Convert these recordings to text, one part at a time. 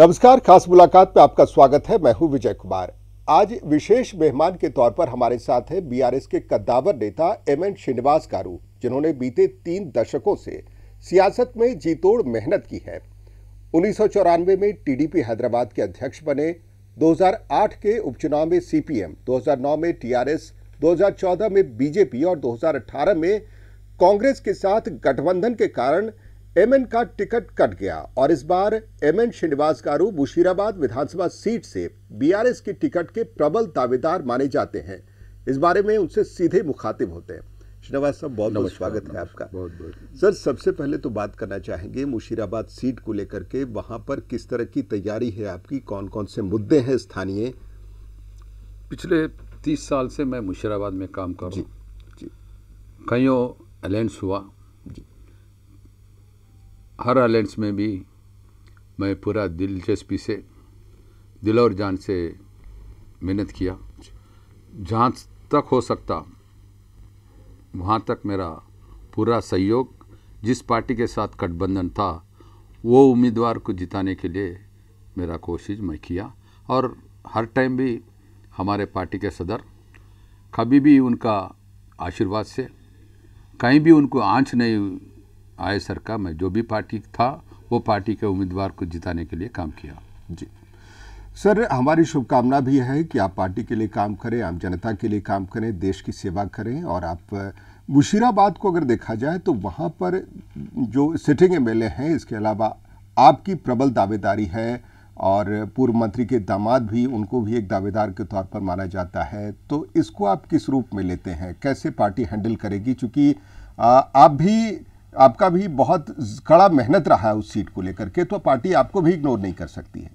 नमस्कार खास मुलाकात में आपका स्वागत है मैं हूं विजय कुमार आज विशेष मेहमान के तौर पर हमारे साथ है बीआरएस के कद्दावर नेता एम एन श्रीनिवास गारू जिन्होंने बीते तीन दशकों से सियासत में जीतोड़ मेहनत की है उन्नीस में टीडीपी हैदराबाद के अध्यक्ष बने 2008 के उपचुनाव में सीपीएम 2009 में टीआरएस 2014 में बीजेपी और 2018 में कांग्रेस के साथ गठबंधन के कारण एमएन का टिकट कट गया और इस बार एमएन श्रीनिवास गारू मुशीराबाद विधानसभा सीट से बीआरएस की टिकट के प्रबल दावेदार माने जाते हैं इस बारे में उनसे सीधे मुखातिब होते हैं श्रीनिवास साहब बहुत बहुत स्वागत है आपका बहुत बहुत सर सबसे पहले तो बात करना चाहेंगे मुशीराबाद सीट को लेकर के वहाँ पर किस तरह की तैयारी है आपकी कौन कौन से मुद्दे हैं स्थानीय पिछले तीस साल से मैं मुशीराबाद में काम कर रहा हूँ कईयों अलायंस हुआ हर आइलैंड्स में भी मैं पूरा दिलचस्पी से दिल और जान से मेहनत किया जहाँ तक हो सकता वहाँ तक मेरा पूरा सहयोग जिस पार्टी के साथ गठबंधन था वो उम्मीदवार को जिताने के लिए मेरा कोशिश मैं किया और हर टाइम भी हमारे पार्टी के सदर कभी भी उनका आशीर्वाद से कहीं भी उनको आँच नहीं आए सरकार में जो भी पार्टी था वो पार्टी के उम्मीदवार को जिताने के लिए काम किया जी सर हमारी शुभकामना भी है कि आप पार्टी के लिए काम करें आप जनता के लिए काम करें देश की सेवा करें और आप मुशीराबाद को अगर देखा जाए तो वहाँ पर जो सिटिंग एम हैं इसके अलावा आपकी प्रबल दावेदारी है और पूर्व मंत्री के दामाद भी उनको भी एक दावेदार के तौर पर माना जाता है तो इसको आप किस रूप में लेते हैं कैसे पार्टी हैंडल करेगी चूँकि आप भी आपका भी बहुत कड़ा मेहनत रहा है उस सीट को लेकर के तो पार्टी आपको भी इग्नोर नहीं कर सकती है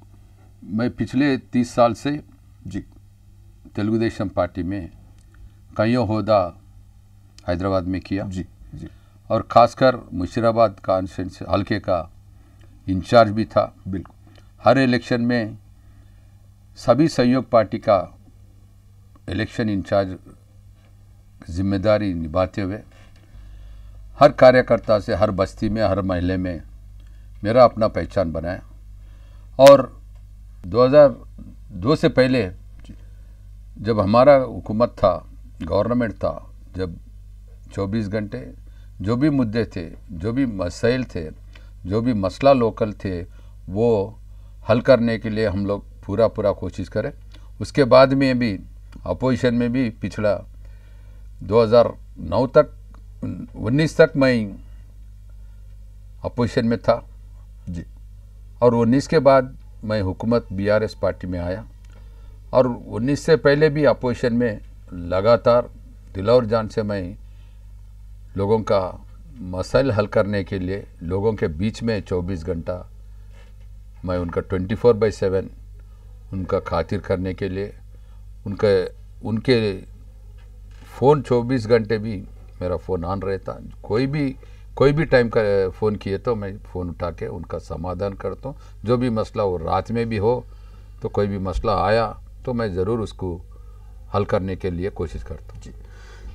मैं पिछले तीस साल से जी तेलुगु देशम पार्टी में कईयों होदा हैदराबाद में किया जी जी और ख़ासकर मुशीराबाद कॉन्स्टेंसी हल्के का इंचार्ज भी था बिल्कुल हर इलेक्शन में सभी सहयोग पार्टी का इलेक्शन इंचार्ज जिम्मेदारी निभाते हुए हर कार्यकर्ता से हर बस्ती में हर महले में मेरा अपना पहचान बनाए और 2002 से पहले जब हमारा हुकूमत था गवर्नमेंट था जब 24 घंटे जो भी मुद्दे थे जो भी मसाइल थे जो भी मसला लोकल थे वो हल करने के लिए हम लोग पूरा पूरा कोशिश करें उसके बाद में भी अपोजिशन में भी पिछला 2009 तक उन्नीस तक मैं अपोजिशन में था जी और उन्नीस के बाद मैं हुकूमत बीआरएस पार्टी में आया और उन्नीस से पहले भी अपोजिशन में लगातार दिलौर जान से मैं लोगों का मसाइल हल करने के लिए लोगों के बीच में 24 घंटा मैं उनका 24 फोर बाई सेवन उनका खातिर करने के लिए उनके उनके फ़ोन 24 घंटे भी मेरा फ़ोन ऑन रहता कोई भी कोई भी टाइम का फ़ोन किए तो मैं फ़ोन उठा के उनका समाधान करता हूँ जो भी मसला हो रात में भी हो तो कोई भी मसला आया तो मैं ज़रूर उसको हल करने के लिए कोशिश करता हूँ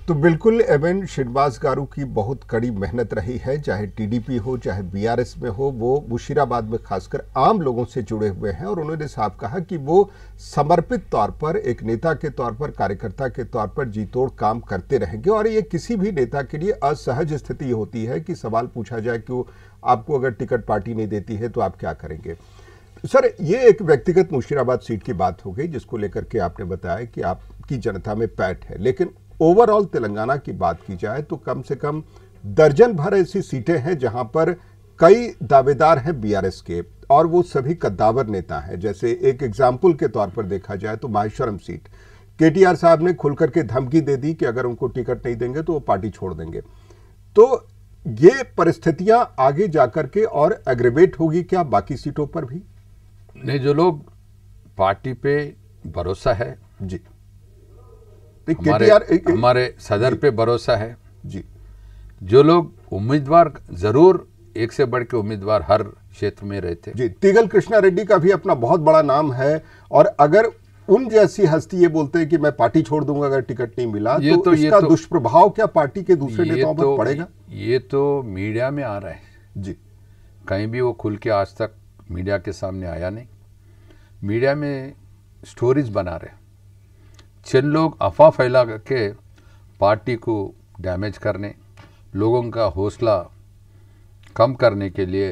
तो बिल्कुल एवं शिरबाज गारू की बहुत कड़ी मेहनत रही है चाहे टीडीपी हो चाहे बीआरएस में हो वो मुशीराबाद में खासकर आम लोगों से जुड़े हुए हैं और उन्होंने साफ कहा कि वो समर्पित तौर पर एक नेता के तौर पर कार्यकर्ता के तौर पर जीतोड़ काम करते रहेंगे और ये किसी भी नेता के लिए असहज स्थिति होती है कि सवाल पूछा जाए कि आपको अगर टिकट पार्टी नहीं देती है तो आप क्या करेंगे सर ये एक व्यक्तिगत मुशीराबाद सीट की बात हो गई जिसको लेकर के आपने बताया कि आपकी जनता में पैट है लेकिन ओवरऑल तेलंगाना की बात की जाए तो कम से कम दर्जन भर ऐसी सीटें हैं जहां पर कई दावेदार हैं बीआरएस के और वो सभी कद्दावर नेता हैं जैसे एक एग्जाम्पल के तौर पर देखा जाए तो माहेश्वरम सीट केटीआर साहब ने खुलकर के धमकी दे दी कि अगर उनको टिकट नहीं देंगे तो वो पार्टी छोड़ देंगे तो ये परिस्थितियां आगे जाकर के और एग्रीवेट होगी क्या बाकी सीटों पर भी नहीं जो लोग पार्टी पे भरोसा है जी हमारे, हमारे सदर पे भरोसा है जी जो लोग उम्मीदवार जरूर एक से बढ़ के उम्मीदवार हर क्षेत्र में रहते जी तिगल कृष्णा रेड्डी का भी अपना बहुत बड़ा नाम है और अगर उन जैसी हस्ती ये बोलते हैं कि मैं पार्टी छोड़ दूंगा अगर टिकट नहीं मिला ये तो, तो इसका तो, दुष्प्रभाव क्या पार्टी के दूसरे नेताओं तो, पड़ेगा ये तो मीडिया में आ रहा है जी कहीं भी वो खुल के आज तक मीडिया के सामने आया नहीं मीडिया में स्टोरीज बना रहे चंद लोग अफवाह फैला के पार्टी को डैमेज करने लोगों का हौसला कम करने के लिए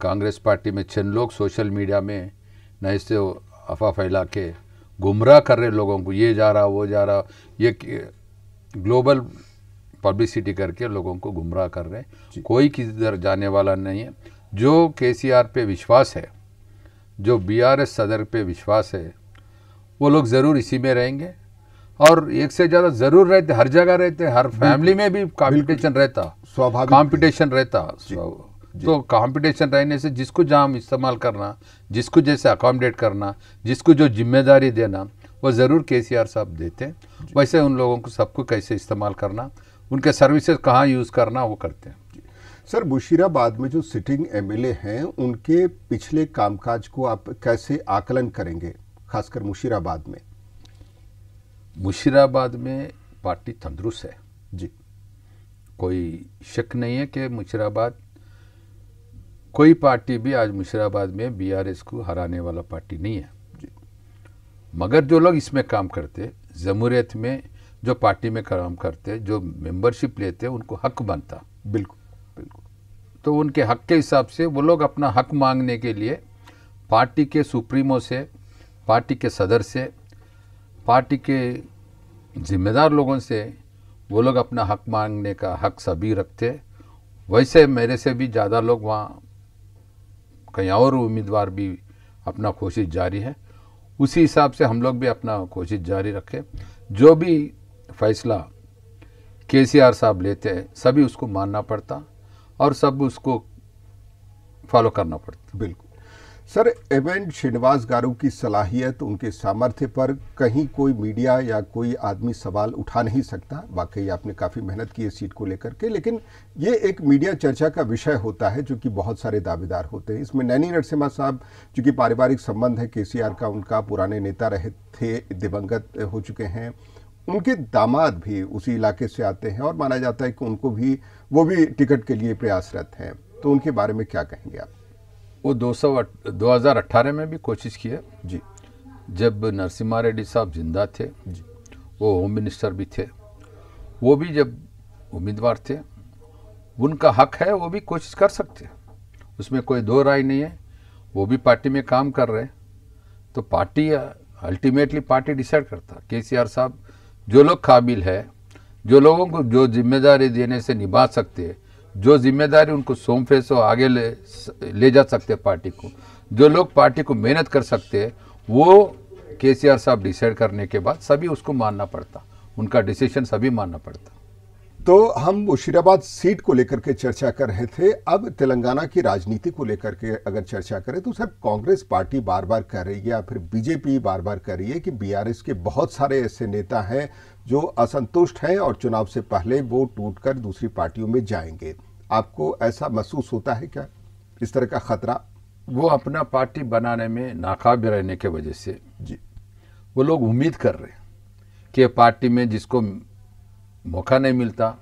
कांग्रेस पार्टी में चंद लोग सोशल मीडिया में नए से अफवाह फैला के गुमराह कर रहे लोगों को ये जा रहा वो जा रहा ये ग्लोबल पब्लिसिटी करके लोगों को गुमराह कर रहे हैं कोई किसी तरह जाने वाला नहीं है जो के पे विश्वास है जो बीआरएस सदर पे विश्वास है वो लोग ज़रूर इसी में रहेंगे और एक से ज़्यादा ज़रूर रहते हर जगह रहते हर फैमिली में भी कॉम्पिटिशन रहता स्वाभाविक कॉम्पिटिशन रहता जी, तो कॉम्पिटिशन तो रहने से जिसको जहाँ इस्तेमाल करना जिसको जैसे अकोमोडेट करना जिसको जो जिम्मेदारी देना वो ज़रूर के साहब देते हैं वैसे उन लोगों को सबको कैसे इस्तेमाल करना उनके सर्विसेज कहाँ यूज़ करना वो करते हैं सर मुशीराबाद में जो सिटिंग एमएलए हैं उनके पिछले कामकाज को आप कैसे आकलन करेंगे खासकर मुशीराबाद में मुशीराबाद में पार्टी तंदुरुस्त है जी कोई शक नहीं है कि मुशीराबाद कोई पार्टी भी आज मुशीराबाद में बीआरएस को हराने वाला पार्टी नहीं है जी मगर जो लोग इसमें काम करते जमूरियत में जो पार्टी में काम करते जो मेंबरशिप लेते उनको हक बनता बिल्कुल बिल्कुल तो उनके हक के हिसाब से वो लोग अपना हक मांगने के लिए पार्टी के सुप्रीमो से पार्टी के सदर से पार्टी के जिम्मेदार लोगों से वो लोग अपना हक मांगने का हक सभी रखते वैसे मेरे से भी ज़्यादा लोग वहाँ कहीं और उम्मीदवार भी अपना कोशिश जारी है उसी हिसाब से हम लोग भी अपना कोशिश जारी रखें जो भी फैसला के साहब लेते हैं सभी उसको मानना पड़ता और सब उसको फॉलो करना पड़ता बिल्कुल सर एवेंट श्रीनिवास गारू की सलाहियत उनके सामर्थ्य पर कहीं कोई मीडिया या कोई आदमी सवाल उठा नहीं सकता वाकई आपने काफ़ी मेहनत की है सीट को लेकर के लेकिन ये एक मीडिया चर्चा का विषय होता है जो कि बहुत सारे दावेदार होते हैं इसमें नैनी नरसिम्हा साहब जो कि पारिवारिक संबंध है के का उनका पुराने नेता रहे थे दिवंगत हो चुके हैं उनके दामाद भी उसी इलाके से आते हैं और माना जाता है कि उनको भी वो भी टिकट के लिए प्रयासरत हैं तो उनके बारे में क्या कहेंगे आप वो दो सौ दो हज़ार अट्ठारह में भी कोशिश की है जी जब नरसिम्हा रेड्डी साहब जिंदा थे जी वो होम मिनिस्टर भी थे वो भी जब उम्मीदवार थे उनका हक है वो भी कोशिश कर सकते हैं उसमें कोई दो राय नहीं है वो भी पार्टी में काम कर रहे हैं तो पार्टी अल्टीमेटली पार्टी डिसाइड करता के सी आर साहब जो लोग काबिल है जो लोगों को जो जिम्मेदारी देने से निभा सकते हैं जो जिम्मेदारी उनको सौंप है सो आगे ले ले जा सकते हैं पार्टी को जो लोग पार्टी को मेहनत कर सकते हैं वो के साहब डिसाइड करने के बाद सभी उसको मानना पड़ता उनका डिसीजन सभी मानना पड़ता तो हम मुशीराबाद सीट को लेकर के चर्चा कर रहे थे अब तेलंगाना की राजनीति को लेकर के अगर चर्चा करें तो सर कांग्रेस पार्टी बार बार कह रही है या फिर बीजेपी बार बार कह रही है कि बीआरएस के बहुत सारे ऐसे नेता हैं जो असंतुष्ट हैं और चुनाव से पहले वो टूटकर दूसरी पार्टियों में जाएंगे आपको ऐसा महसूस होता है क्या इस तरह का खतरा वो अपना पार्टी बनाने में नाकाब रहने के वजह से जी वो लोग उम्मीद कर रहे हैं कि पार्टी में जिसको मौका नहीं मिलता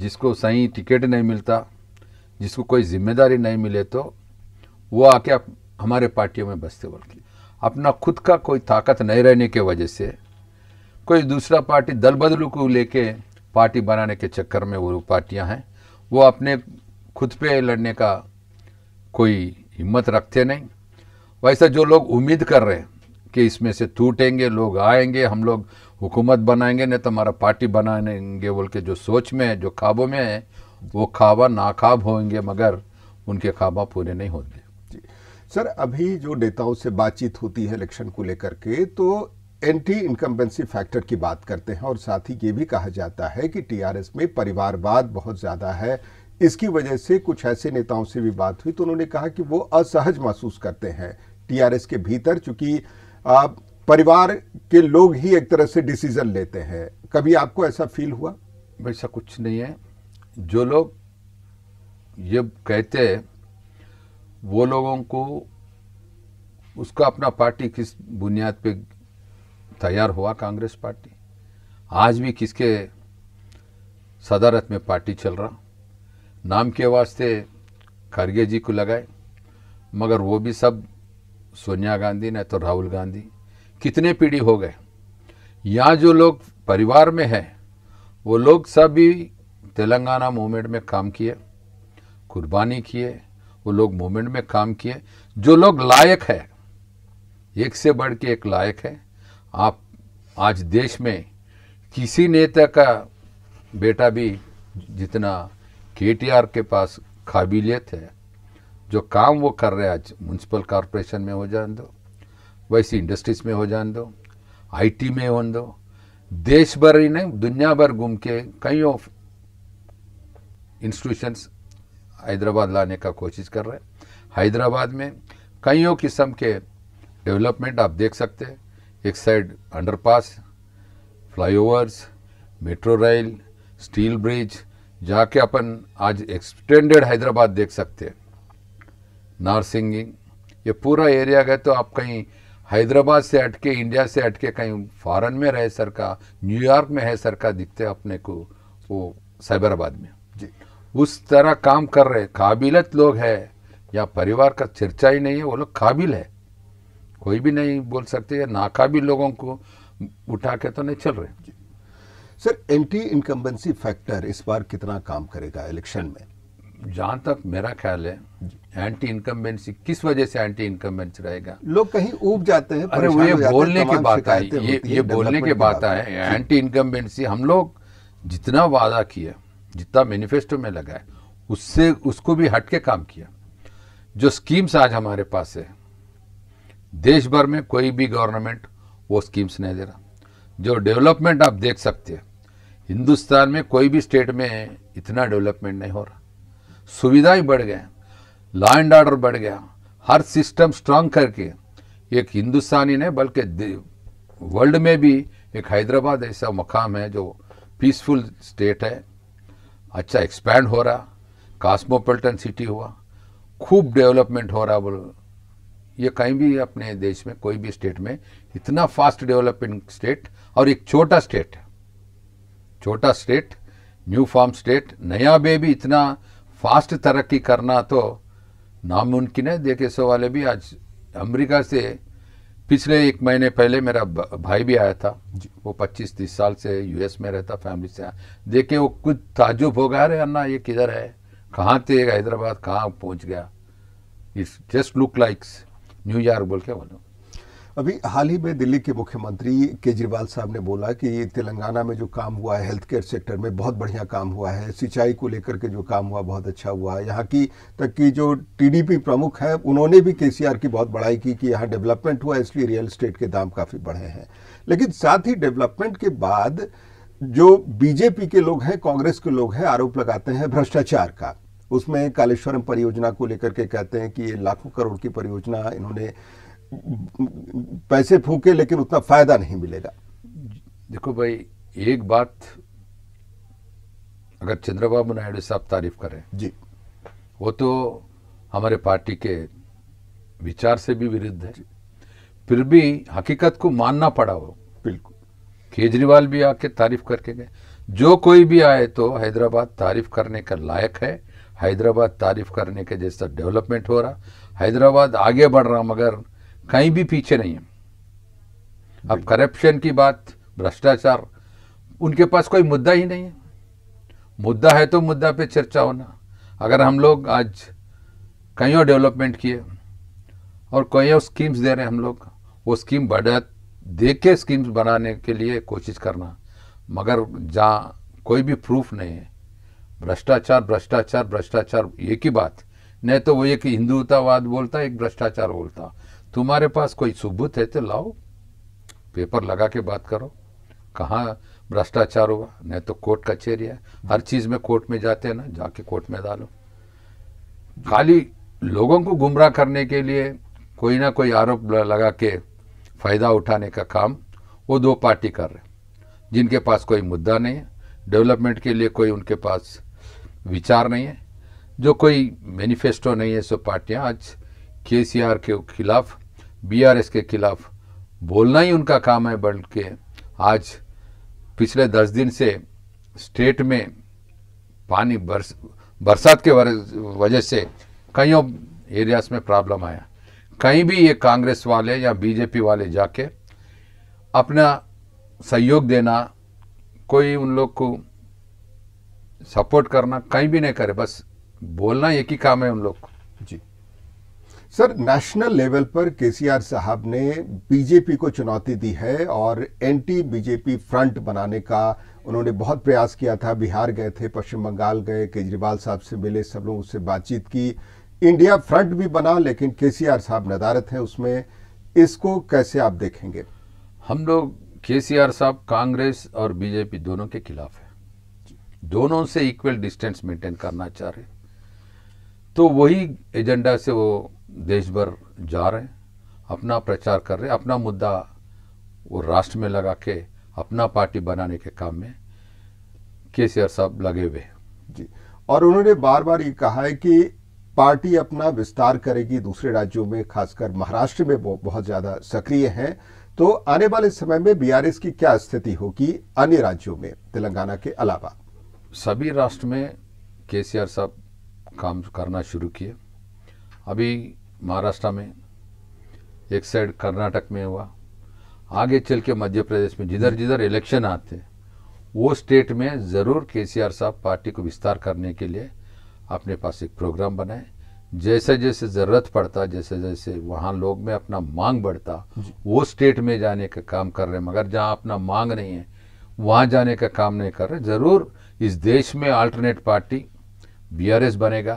जिसको सही टिकट नहीं मिलता जिसको कोई जिम्मेदारी नहीं मिले तो वो आके हमारे पार्टियों में बसते बल्कि अपना खुद का कोई ताकत नहीं रहने के वजह से कोई दूसरा पार्टी दल बदलू को लेके पार्टी बनाने के चक्कर में वो पार्टियां हैं वो अपने खुद पे लड़ने का कोई हिम्मत रखते नहीं वैसा जो लोग उम्मीद कर रहे हैं कि इसमें से टूटेंगे लोग आएंगे हम लोग हुकूमत बनाएंगे नहीं तो हमारा पार्टी बनाएंगे बोल के जो सोच में है जो खाबों में है वो ख्वाबा नाखाब होंगे मगर उनके ख्वाबा पूरे नहीं होंगे सर अभी जो नेताओं से बातचीत होती है इलेक्शन को लेकर के तो एंटी इनकम्बेंसी फैक्टर की बात करते हैं और साथ ही ये भी कहा जाता है कि टीआरएस में परिवारवाद बहुत ज़्यादा है इसकी वजह से कुछ ऐसे नेताओं से भी बात हुई तो उन्होंने कहा कि वो असहज महसूस करते हैं टीआरएस के भीतर चूंकि परिवार के लोग ही एक तरह से डिसीजन लेते हैं कभी आपको ऐसा फील हुआ वैसा कुछ नहीं है जो लोग ये कहते हैं वो लोगों को उसका अपना पार्टी किस बुनियाद पे तैयार हुआ कांग्रेस पार्टी आज भी किसके सदारत में पार्टी चल रहा नाम के वास्ते खरगे जी को लगाए मगर वो भी सब सोनिया गांधी ने तो राहुल गांधी कितने पीढ़ी हो गए यहाँ जो लोग परिवार में हैं वो लोग सभी तेलंगाना मूवमेंट में काम किए कुर्बानी किए वो लोग मूवमेंट में काम किए जो लोग लायक है एक से बढ़ के एक लायक है आप आज देश में किसी नेता का बेटा भी जितना के के पास काबिलियत है जो काम वो कर रहे हैं आज म्यूनसिपल कॉरपोरेशन में हो जान दो वैसी इंडस्ट्रीज में हो जान दो आईटी में हो दो देश भर ही नहीं दुनिया भर घूम के कई ऑफ इंस्टीट्यूशंस हैदराबाद लाने का कोशिश कर रहे हैं हैदराबाद में कईयों किस्म के डेवलपमेंट आप देख सकते हैं एक side underpass flyovers metro rail steel bridge जाके अपन आज एक्सटेंडेड हैदराबाद देख सकते हैं नारसिंगिंग ये पूरा एरिया गए तो आप कहीं हैदराबाद से हटके इंडिया से हटके कहीं फॉरेन में रहे सर का न्यूयॉर्क में है सर का दिखते अपने को वो साइबराबाद में जी उस तरह काम कर रहे काबिलत लोग है या परिवार का चर्चा ही नहीं है वो लोग काबिल है कोई भी नहीं बोल सकते या नाका भी लोगों को उठा के तो नहीं चल रहे सर एंटी इनकम्बेंसी फैक्टर इस बार कितना काम करेगा इलेक्शन में जहाँ तक मेरा ख्याल है एंटी इनकम्बेंसी किस वजह से एंटी इनकम्बेंसी रहेगा लोग कहीं उब जाते हैं अरे वो ये बोलने की बात आई ये ये बोलने की बात आए एंटी इनकम्बेंसी हम लोग जितना वादा किया जितना मैनिफेस्टो में लगाए उससे उसको भी हट के काम किया जो स्कीम्स आज हमारे पास है देश भर में कोई भी गवर्नमेंट वो स्कीम्स नहीं दे रहा जो डेवलपमेंट आप देख सकते हैं हिंदुस्तान में कोई भी स्टेट में इतना डेवलपमेंट नहीं हो रहा सुविधाएं बढ़ गए लॉ एंड ऑर्डर बढ़ गया हर सिस्टम स्ट्रांग करके एक हिंदुस्तानी नहीं बल्कि वर्ल्ड में भी एक हैदराबाद ऐसा मकाम है जो पीसफुल स्टेट है अच्छा एक्सपैंड हो रहा कास्मोपोलिटन सिटी हुआ खूब डेवलपमेंट हो रहा बोलो ये कहीं भी अपने देश में कोई भी स्टेट में इतना फास्ट डेवलपिंग स्टेट और एक छोटा स्टेट छोटा स्टेट न्यू फॉर्म स्टेट नया बेबी इतना फास्ट तरक्की करना तो नामुमकिन है देखे सो वाले भी आज अमेरिका से पिछले एक महीने पहले मेरा भाई भी आया था वो 25-30 साल से यूएस में रहता फैमिली से देखे वो कुछ ताजुब हो गया अरे अन्ना ये किधर है कहाँ थे हैदराबाद कहाँ पहुँच गया it's just look likes New York बोल के बोलो अभी हाल ही में दिल्ली के मुख्यमंत्री केजरीवाल साहब ने बोला कि तेलंगाना में जो काम हुआ है हेल्थ केयर सेक्टर में बहुत बढ़िया काम हुआ है सिंचाई को लेकर के जो काम हुआ बहुत अच्छा हुआ है यहाँ की तक की जो टीडीपी प्रमुख है उन्होंने भी केसीआर की बहुत बढ़ाई की कि यहाँ डेवलपमेंट हुआ इसलिए रियल इस्टेट के दाम काफ़ी बढ़े हैं लेकिन साथ ही डेवलपमेंट के बाद जो बीजेपी के लोग हैं कांग्रेस के लोग हैं आरोप लगाते हैं भ्रष्टाचार का उसमें कालेश्वरम परियोजना को लेकर के कहते हैं कि ये लाखों करोड़ की परियोजना इन्होंने पैसे फूके लेकिन उतना फायदा नहीं मिलेगा देखो भाई एक बात अगर चंद्रबाबू नायडू साहब तारीफ करें जी वो तो हमारे पार्टी के विचार से भी विरुद्ध है फिर भी हकीकत को मानना पड़ा वो बिल्कुल केजरीवाल भी आके तारीफ करके गए जो कोई भी आए तो हैदराबाद तारीफ करने का लायक है हैदराबाद तारीफ करने के जैसा डेवलपमेंट हो रहा हैदराबाद आगे बढ़ रहा मगर कहीं भी पीछे नहीं है अब करप्शन की बात भ्रष्टाचार उनके पास कोई मुद्दा ही नहीं है मुद्दा है तो मुद्दा पे चर्चा होना अगर हम लोग आज और डेवलपमेंट किए और और स्कीम्स दे रहे हैं हम लोग वो स्कीम बढ़ा दे के स्कीम्स बनाने के लिए कोशिश करना मगर जहाँ कोई भी प्रूफ नहीं है भ्रष्टाचार भ्रष्टाचार भ्रष्टाचार एक ही बात नहीं तो वो एक हिंदुतावाद बोलता एक भ्रष्टाचार बोलता तुम्हारे पास कोई सबूत है तो लाओ पेपर लगा के बात करो कहाँ भ्रष्टाचार हुआ नहीं तो कोर्ट कचहरी है हर चीज़ में कोर्ट में जाते हैं ना जाके कोर्ट में डालो खाली लोगों को गुमराह करने के लिए कोई ना कोई आरोप लगा के फ़ायदा उठाने का काम वो दो पार्टी कर रहे जिनके पास कोई मुद्दा नहीं है डेवलपमेंट के लिए कोई उनके पास विचार नहीं है जो कोई मैनिफेस्टो नहीं है सब पार्टियाँ आज के के खिलाफ बीआरएस के खिलाफ बोलना ही उनका काम है बल्कि आज पिछले दस दिन से स्टेट में पानी बरस बरसात के वजह से कईयों एरियाज में प्रॉब्लम आया कहीं भी ये कांग्रेस वाले या बीजेपी वाले जाके अपना सहयोग देना कोई उन लोग को सपोर्ट करना कहीं भी नहीं करे बस बोलना एक ही काम है हम लोग जी सर नेशनल लेवल पर केसीआर साहब ने बीजेपी को चुनौती दी है और एंटी बीजेपी फ्रंट बनाने का उन्होंने बहुत प्रयास किया था बिहार गए थे पश्चिम बंगाल गए केजरीवाल साहब से मिले सब लोगों से बातचीत की इंडिया फ्रंट भी बना लेकिन केसीआर साहब नदारत हैं उसमें इसको कैसे आप देखेंगे हम लोग केसीआर साहब कांग्रेस और बीजेपी दोनों के खिलाफ दोनों से इक्वल डिस्टेंस मेंटेन करना चाह रहे तो वही एजेंडा से वो देश भर जा रहे अपना प्रचार कर रहे अपना मुद्दा वो राष्ट्र में लगा के अपना पार्टी बनाने के काम में केसीआर साहब लगे हुए जी और उन्होंने बार बार ये कहा है कि पार्टी अपना विस्तार करेगी दूसरे राज्यों में खासकर महाराष्ट्र में वो बहुत ज़्यादा सक्रिय है तो आने वाले समय में बीआरएस की क्या स्थिति होगी अन्य राज्यों में तेलंगाना के अलावा सभी राष्ट्र में के साहब काम करना शुरू किए अभी महाराष्ट्र में एक साइड कर्नाटक में हुआ आगे चल के मध्य प्रदेश में जिधर जिधर इलेक्शन आते वो स्टेट में ज़रूर के साहब पार्टी को विस्तार करने के लिए अपने पास एक प्रोग्राम बनाए जैसे जैसे ज़रूरत पड़ता जैसे जैसे वहाँ लोग में अपना मांग बढ़ता वो स्टेट में जाने का काम कर रहे हैं मगर जहाँ अपना मांग नहीं है वहाँ जाने का काम नहीं कर रहे ज़रूर इस देश में अल्टरनेट पार्टी बीआरएस बनेगा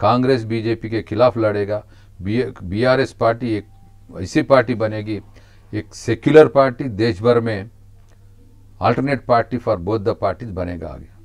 कांग्रेस बीजेपी के खिलाफ लड़ेगा बीआरएस पार्टी एक ऐसी पार्टी बनेगी एक सेक्युलर पार्टी देश भर में alternate party for both the parties बनेगा आगे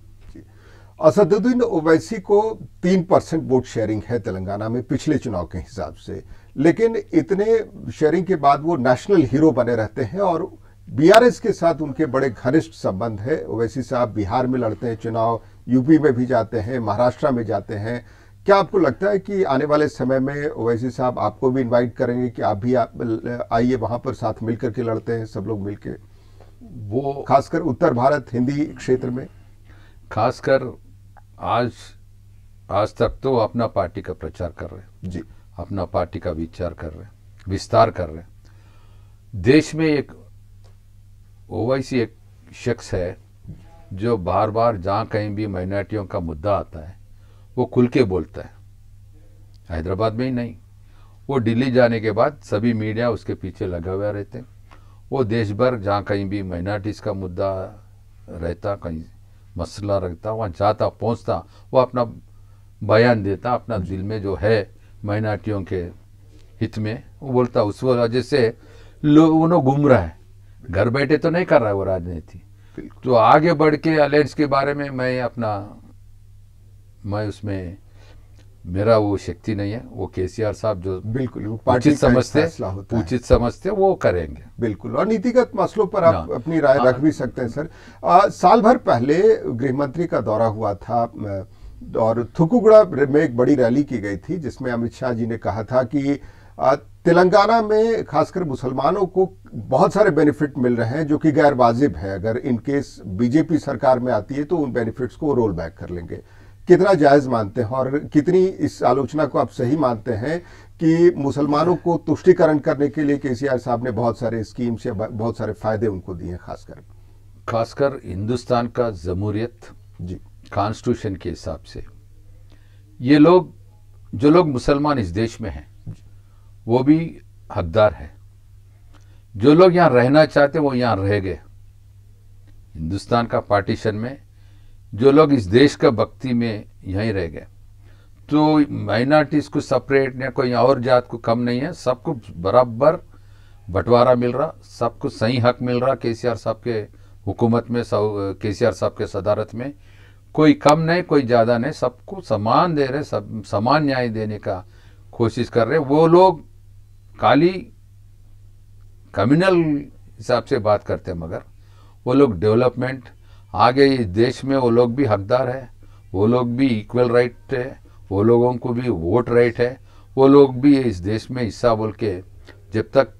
असदुद्दीन ओवैसी को तीन परसेंट वोट शेयरिंग है तेलंगाना में पिछले चुनाव के हिसाब से लेकिन इतने शेयरिंग के बाद वो नेशनल हीरो बने रहते हैं और बीआरएस के साथ उनके बड़े घनिष्ठ संबंध है ओवैसी साहब बिहार में लड़ते हैं चुनाव यूपी में भी जाते हैं महाराष्ट्र में जाते हैं क्या आपको लगता है कि आने वाले समय में ओवैसी साहब आपको भी इनवाइट करेंगे कि आप भी आइए वहां पर साथ मिलकर के लड़ते हैं सब लोग मिलकर वो खासकर उत्तर भारत हिंदी क्षेत्र में खासकर आज आज तक तो अपना पार्टी का प्रचार कर रहे हैं जी अपना पार्टी का विचार कर रहे हैं विस्तार कर रहे हैं देश में एक ओवैसी एक शख्स है जो बार बार जहाँ कहीं भी माइनॉरिटियों का मुद्दा आता है वो खुल के बोलता है हैदराबाद में ही नहीं वो दिल्ली जाने के बाद सभी मीडिया उसके पीछे लगे हुए रहते हैं वो देश भर जहाँ कहीं भी माइनॉरिटीज़ का मुद्दा रहता कहीं मसला रखता वहाँ जाता पहुँचता वो अपना बयान देता अपना दिल में जो है माइनॉरिटियों के हित में वो बोलता उस वजह से लोग उन्होंने रहा है घर बैठे तो नहीं कर रहा है वो राजनीति तो आगे बढ़ के अलायंस के बारे में मैं अपना मैं उसमें मेरा वो शक्ति नहीं है वो केसीआर साहब जो बिल्कुल उचित समझते उचित समझते वो करेंगे बिल्कुल और नीतिगत मसलों पर आप हाँ। अपनी राय रख हाँ। भी सकते हैं सर आ, साल भर पहले गृह मंत्री का दौरा हुआ था और थुकुगड़ा में एक बड़ी रैली की गई थी जिसमें अमित शाह जी ने कहा था कि तेलंगाना में खासकर मुसलमानों को बहुत सारे बेनिफिट मिल रहे हैं जो कि गैर वाजिब है अगर इनकेस बीजेपी सरकार में आती है तो उन बेनिफिट्स को रोल बैक कर लेंगे कितना जायज़ मानते हैं और कितनी इस आलोचना को आप सही मानते हैं कि मुसलमानों को तुष्टिकरण करने के लिए केसीआर साहब ने बहुत सारे स्कीम्स या बहुत सारे फ़ायदे उनको दिए हैं खासकर खासकर हिंदुस्तान का जमूरियत जी कॉन्स्टिट्यूशन के हिसाब से ये लोग जो लोग मुसलमान इस देश में हैं वो भी हकदार है जो लोग यहाँ रहना चाहते वो यहाँ रह गए हिंदुस्तान का पार्टीशन में जो लोग इस देश का भक्ति में यहीं रह गए तो माइनॉरिटीज़ को सेपरेट या कोई और जात को कम नहीं है सबको बराबर बंटवारा मिल रहा सबको सही हक मिल रहा के सी आर साहब के हुकूमत में सब के सी आर साहब के सदारत में कोई कम नहीं कोई ज़्यादा नहीं सबको समान दे रहे सब समान न्याय देने का कोशिश कर रहे वो लोग काली कम्युनल हिसाब से बात करते हैं मगर वो लोग डेवलपमेंट आगे इस देश में वो लोग भी हकदार है वो लोग भी इक्वल राइट है वो लोगों को भी वोट राइट है वो लोग भी इस देश में हिस्सा बोल के जब तक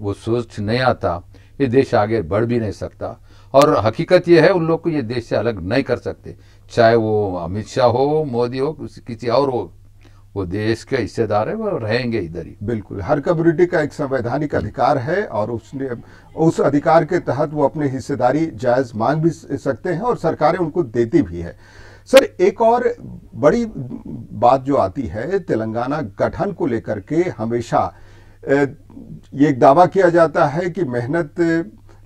वो सोच नहीं आता ये देश आगे बढ़ भी नहीं सकता और हकीकत ये है उन लोग को ये देश से अलग नहीं कर सकते चाहे वो अमित शाह हो मोदी हो किसी और हो वो देश के हिस्सेदार है वो रहेंगे इधर ही बिल्कुल हर कम्युनिटी का एक संवैधानिक अधिकार है और उसने उस अधिकार के तहत वो अपनी हिस्सेदारी जायज मांग भी सकते हैं और सरकारें उनको देती भी है सर एक और बड़ी बात जो आती है तेलंगाना गठन को लेकर के हमेशा ये एक दावा किया जाता है कि मेहनत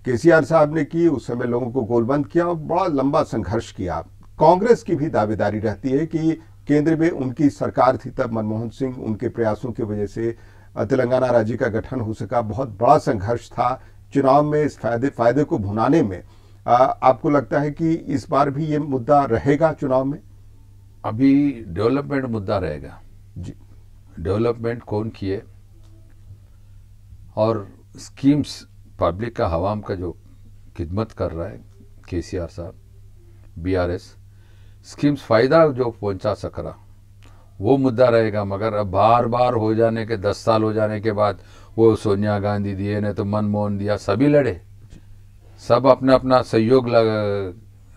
केसीआर साहब ने की उस समय लोगों को गोलबंद किया और बड़ा लंबा संघर्ष किया कांग्रेस की भी दावेदारी रहती है कि केंद्र में उनकी सरकार थी तब मनमोहन सिंह उनके प्रयासों की वजह से तेलंगाना राज्य का गठन हो सका बहुत बड़ा संघर्ष था चुनाव में इस फायदे फायदे को भुनाने में आ, आपको लगता है कि इस बार भी ये मुद्दा रहेगा चुनाव में अभी डेवलपमेंट मुद्दा रहेगा जी डेवलपमेंट कौन किए और स्कीम्स पब्लिक का हवाम का जो खिदमत कर रहा है के साहब बीआरएस स्कीम्स फ़ायदा जो पहुंचा सक रहा वो मुद्दा रहेगा मगर अब बार बार हो जाने के दस साल हो जाने के बाद वो सोनिया गांधी दिए ने तो मनमोहन दिया सभी लड़े सब अपना अपना सहयोग लग,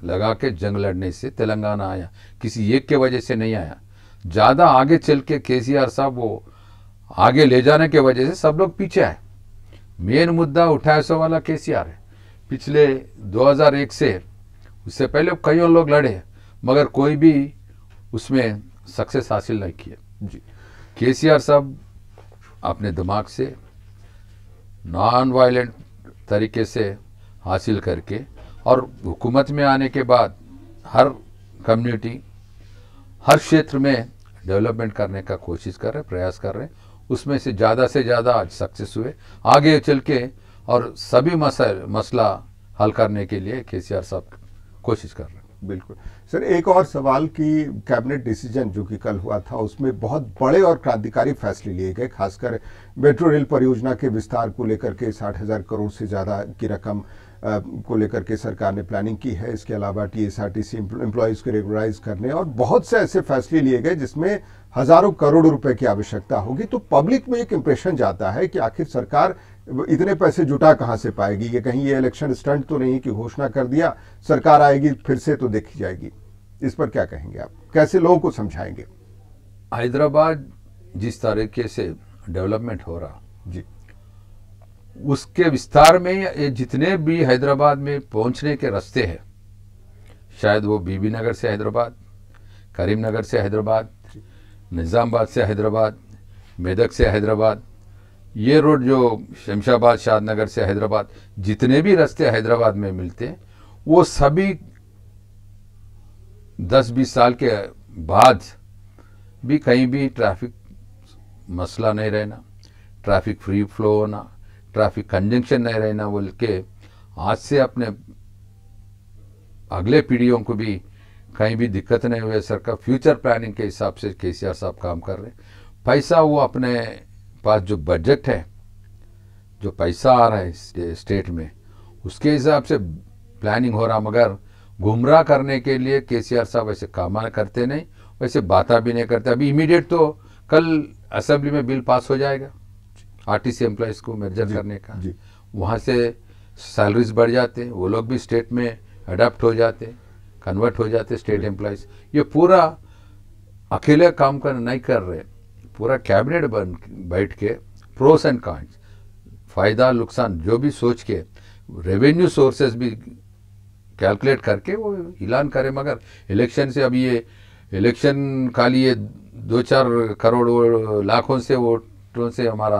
लगा के जंग लड़ने से तेलंगाना आया किसी एक के वजह से नहीं आया ज़्यादा आगे चल के के साहब वो आगे ले जाने के वजह से सब लोग पीछे आए मेन मुद्दा उठाए सौ वाला के है पिछले 2001 से उससे पहले कई लोग लड़े मगर कोई भी उसमें सक्सेस हासिल नहीं किया जी के सी आर साहब अपने दिमाग से नॉन वायलेंट तरीके से हासिल करके और हुकूमत में आने के बाद हर कम्युनिटी हर क्षेत्र में डेवलपमेंट करने का कोशिश कर रहे प्रयास कर रहे उसमें से ज़्यादा से ज़्यादा आज सक्सेस हुए आगे चल के और सभी मसल मसला हल करने के लिए के साहब कोशिश कर रहे बिल्कुल सर एक और सवाल कि कैबिनेट डिसीजन जो कि कल हुआ था उसमें बहुत बड़े और क्रांतिकारी फैसले लिए गए खासकर मेट्रो रेल परियोजना के विस्तार को लेकर के साठ हजार करोड़ से ज़्यादा की रकम को लेकर के सरकार ने प्लानिंग की है इसके अलावा T S R T C employees को रेगुलराइज करने और बहुत से ऐसे फैसले लिए गए जिसमें हज़ारों करोड़ रुपए की आवश्यकता होगी तो पब्लिक में एक इम्प्रेशन जाता है कि आखिर सरकार इतने पैसे जुटा कहां से पाएगी ये कहीं ये इलेक्शन स्टंट तो नहीं कि घोषणा कर दिया सरकार आएगी फिर से तो देखी जाएगी इस पर क्या कहेंगे आप कैसे लोगों को समझाएंगे हैदराबाद जिस तरीके से डेवलपमेंट हो रहा जी उसके विस्तार में ये जितने भी हैदराबाद में पहुंचने के रास्ते हैं शायद वो बीबी नगर से हैदराबाद करीमनगर से हैदराबाद निज़ामबाद से हैदराबाद मेदक से हैदराबाद ये रोड जो शमशाबाद शादनगर से हैदराबाद जितने भी रास्ते हैदराबाद में मिलते हैं वो सभी दस बीस साल के बाद भी कहीं भी ट्रैफिक मसला नहीं रहना ट्रैफिक फ्री फ्लो होना ट्रैफिक कंजंक्शन नहीं रहना बोल के आज से अपने अगले पीढ़ियों को भी कहीं भी दिक्कत नहीं हुई सर का फ्यूचर प्लानिंग के हिसाब से के साहब काम कर रहे पैसा वो अपने पास जो बजट है जो पैसा आ रहा है स्टेट में उसके हिसाब से प्लानिंग हो रहा मगर गुमराह करने के लिए के साहब ऐसे काम करते नहीं वैसे बातें भी नहीं करते अभी इमीडिएट तो कल असेंबली में बिल पास हो जाएगा आरटीसी एम्प्लॉयज़ को मेजर करने का जी वहाँ से सैलरीज बढ़ जाते हैं वो लोग भी स्टेट में अडाप्ट हो जाते कन्वर्ट हो जाते स्टेट एम्प्लॉयज़ ये पूरा अकेले काम कर नहीं कर रहे पूरा कैबिनेट बन बैठ के प्रोस एंड कॉन्स फ़ायदा नुकसान जो भी सोच के रेवेन्यू सोर्सेज भी कैलकुलेट करके वो ऐलान करे मगर इलेक्शन से अभी ये इलेक्शन खाली ये दो चार करोड़ लाखों से वोटों से हमारा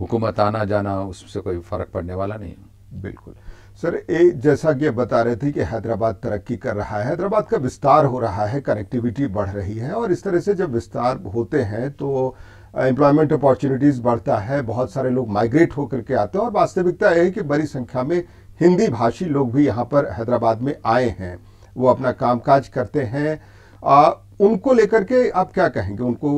हुकूमत आना जाना उससे कोई फ़र्क पड़ने वाला नहीं बिल्कुल सर ए जैसा कि बता रहे थे कि हैदराबाद तरक्की कर रहा है हैदराबाद का विस्तार हो रहा है कनेक्टिविटी बढ़ रही है और इस तरह से जब विस्तार होते हैं तो एम्प्लॉयमेंट अपॉर्चुनिटीज़ बढ़ता है बहुत सारे लोग माइग्रेट होकर के आते हैं और वास्तविकता है कि बड़ी संख्या में हिंदी भाषी लोग भी यहाँ पर हैदराबाद में आए हैं वो अपना कामकाज करते हैं आ, उनको लेकर के आप क्या कहेंगे उनको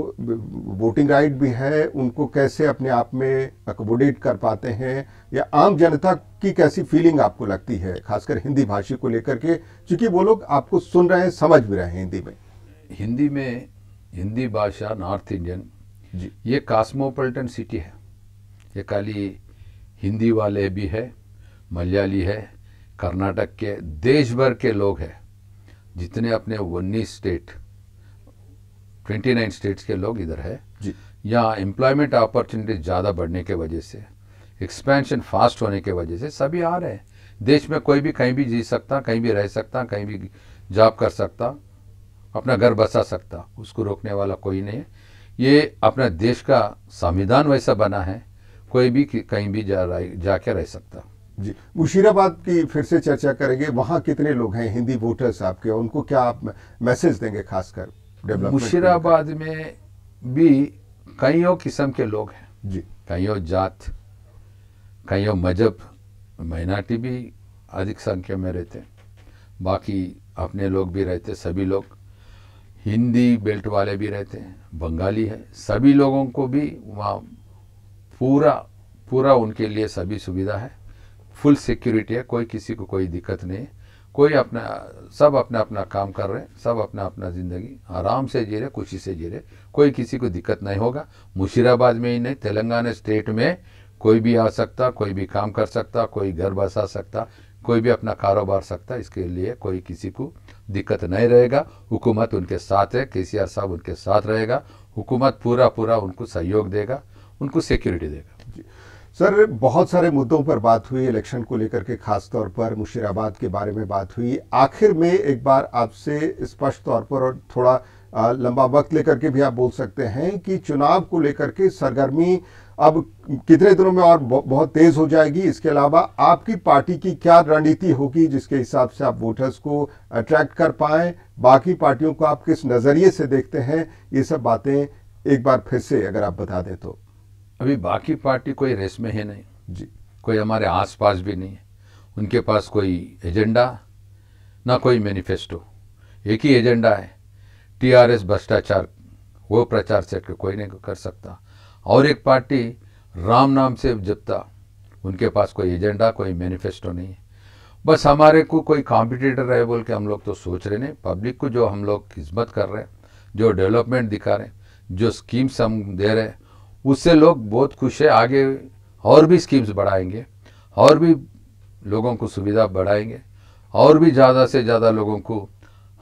वोटिंग राइट भी है उनको कैसे अपने आप में अकोमोडेट कर पाते हैं या आम जनता की कैसी फीलिंग आपको लगती है खासकर हिंदी भाषी को लेकर के क्योंकि वो लोग आपको सुन रहे हैं समझ भी रहे हैं हिंदी में हिंदी में हिंदी भाषा नॉर्थ इंडियन जी ये कास्मोपोलिटन सिटी है ये खाली हिंदी वाले भी है मलयाली है कर्नाटक के देश भर के लोग हैं जितने अपने उन्नीस स्टेट 29 स्टेट्स के लोग इधर है यहाँ एम्प्लॉयमेंट अपॉर्चुनिटीज ज़्यादा बढ़ने के वजह से एक्सपेंशन फास्ट होने के वजह से सभी आ रहे हैं देश में कोई भी कहीं भी जी सकता कहीं भी रह सकता कहीं भी जॉब कर सकता अपना घर बसा सकता उसको रोकने वाला कोई नहीं है ये अपना देश का संविधान वैसा बना है कोई भी कहीं भी जा जाके रह सकता जी मुशीराबाद की फिर से चर्चा करेंगे वहाँ कितने लोग हैं हिंदी वोटर्स आपके उनको क्या आप मैसेज देंगे खासकर मुशीराबाद में भी कईयों किस्म के लोग हैं जी कईयों जात कईयों मजहब माइनाटी भी अधिक संख्या में रहते हैं बाकी अपने लोग भी रहते सभी लोग हिंदी बेल्ट वाले भी रहते हैं बंगाली है सभी लोगों को भी वहाँ पूरा पूरा उनके लिए सभी सुविधा है फुल सिक्योरिटी है कोई किसी को कोई दिक्कत नहीं है कोई अपना सब अपना अपना काम कर रहे हैं सब अपना अपना ज़िंदगी आराम से जी रहे खुशी से जी रहे कोई किसी को दिक्कत नहीं होगा मुशीराबाद में ही नहीं तेलंगाना स्टेट में कोई भी आ सकता कोई भी काम कर सकता कोई घर बसा सकता कोई भी अपना कारोबार सकता इसके लिए कोई किसी को दिक्कत नहीं रहेगा हुकूमत उनके साथ है के साहब उनके साथ रहेगा हुकूमत पूरा पूरा उनको सहयोग देगा उनको सिक्योरिटी देगा सर बहुत सारे मुद्दों पर बात हुई इलेक्शन को लेकर के खास तौर पर मुशीराबाद के बारे में बात हुई आखिर में एक बार आपसे स्पष्ट तौर पर और थोड़ा आ, लंबा वक्त लेकर के भी आप बोल सकते हैं कि चुनाव को लेकर के सरगर्मी अब कितने दिनों में और बहुत तेज हो जाएगी इसके अलावा आपकी पार्टी की क्या रणनीति होगी जिसके हिसाब से आप वोटर्स को अट्रैक्ट कर पाए बाकी पार्टियों को आप किस नज़रिए से देखते हैं ये सब बातें एक बार फिर से अगर आप बता दें तो अभी बाकी पार्टी कोई रेस में है नहीं जी कोई हमारे आसपास भी नहीं है उनके पास कोई एजेंडा ना कोई मैनिफेस्टो एक ही एजेंडा है टीआरएस भ्रष्टाचार वो प्रचार से कोई नहीं कर सकता और एक पार्टी राम नाम से जपता उनके पास कोई एजेंडा कोई मैनिफेस्टो नहीं है बस हमारे को कोई कॉम्पिटिटर रहे बोल के हम लोग तो सोच रहे नहीं पब्लिक को जो हम लोग खिस्मत कर रहे हैं जो डेवलपमेंट दिखा रहे हैं जो स्कीम्स हम दे रहे हैं उससे लोग बहुत खुश है आगे और भी स्कीम्स बढ़ाएंगे और भी लोगों को सुविधा बढ़ाएंगे और भी ज़्यादा से ज़्यादा लोगों को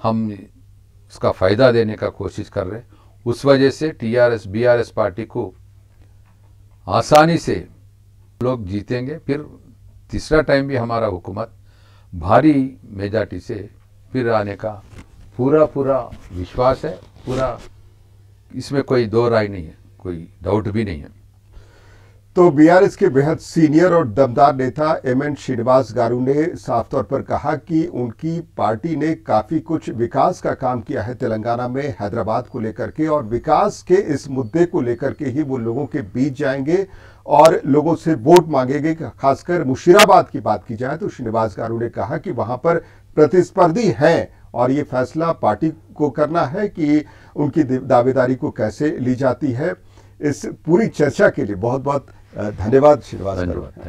हम इसका फ़ायदा देने का कोशिश कर रहे हैं उस वजह से टीआरएस बीआरएस पार्टी को आसानी से लोग जीतेंगे फिर तीसरा टाइम भी हमारा हुकूमत भारी मेजॉरिटी से फिर आने का पूरा पूरा विश्वास है पूरा इसमें कोई दो राय नहीं है कोई डाउट भी नहीं है तो बीआरएस के बेहद सीनियर और दमदार नेता एम एन श्रीनिवास गारू ने साफ तौर पर कहा कि उनकी पार्टी ने काफी कुछ विकास का काम किया है तेलंगाना में हैदराबाद को लेकर के और विकास के इस मुद्दे को लेकर के ही वो लोगों के बीच जाएंगे और लोगों से वोट मांगेंगे खासकर मुशीराबाद की बात की जाए तो श्रीनिवास गारू ने कहा कि वहां पर प्रतिस्पर्धी है और ये फैसला पार्टी को करना है कि उनकी दावेदारी को कैसे ली जाती है इस पूरी चर्चा के लिए बहुत बहुत धन्यवाद श्रीनिवास धन्यवाद